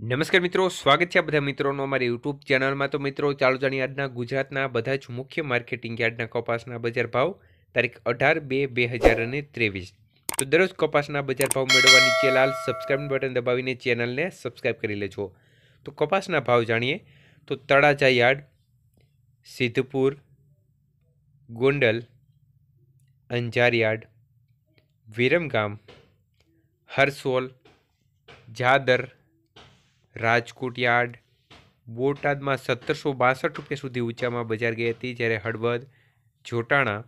નમસ્કાર મિત્રો સ્વાગત છે બધા મિત્રોનો અમારી યુટ્યુબ ચેનલમાં તો મિત્રો ચાલો જાણીએ આજના ગુજરાતના બધા જ મુખ્ય માર્કેટિંગ યાર્ડના કપાસના બજાર ભાવ તારીખ અઢાર બે બે હજાર અને ત્રેવીસ તો દરરોજ કપાસના બજાર ભાવ મેળવવાની નીચે લાલ સબસ્ક્રાઇબ બટન દબાવીને ચેનલને સબસ્ક્રાઇબ કરી લેજો તો કપાસના ભાવ જાણીએ તો Talaja yard Sidhpur Gondal Anjar yard Viramgam Harsol Jadar Rajkot yard બોટાદમાં સત્તરસો બાસઠ રૂપિયા સુધી ઊંચામાં બજાર ગઈ હતી જ્યારે હળવદ જોટાણા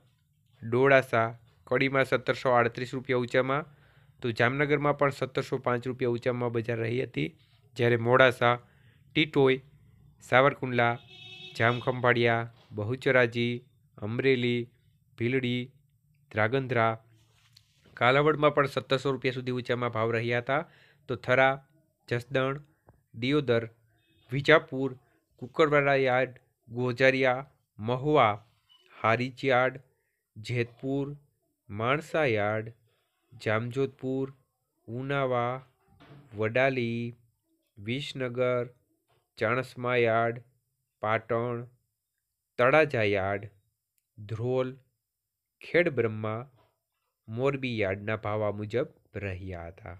ડોળાસા કડીમાં સત્તરસો આડત્રીસ રૂપિયા ઊંચામાં તો જામનગરમાં પણ સત્તરસો પાંચ રૂપિયા ઊંચામાં બજાર રહી હતી જ્યારે મોડાસા ટીટોય સાવરકુંડલા જામખંભાળિયા બહુચરાજી અમરેલી ભીલડી ધ્રાગંધ્રા કાલાવડમાં પણ સત્તરસો રૂપિયા સુધી ઊંચામાં ભાવ રહ્યા હતા તો Thara Jasdan Deodar Vijapur Kukarwada yard Gojariya Mahuva Harij yard Jetpur Mansa yard Jamjodhpur Unava Vadali Visnagar Chanasma yard Patan Talaja yard Dhrol Khedbrahma Morbi યાર્ડના ભાવા મુજબ રહ્યા હતા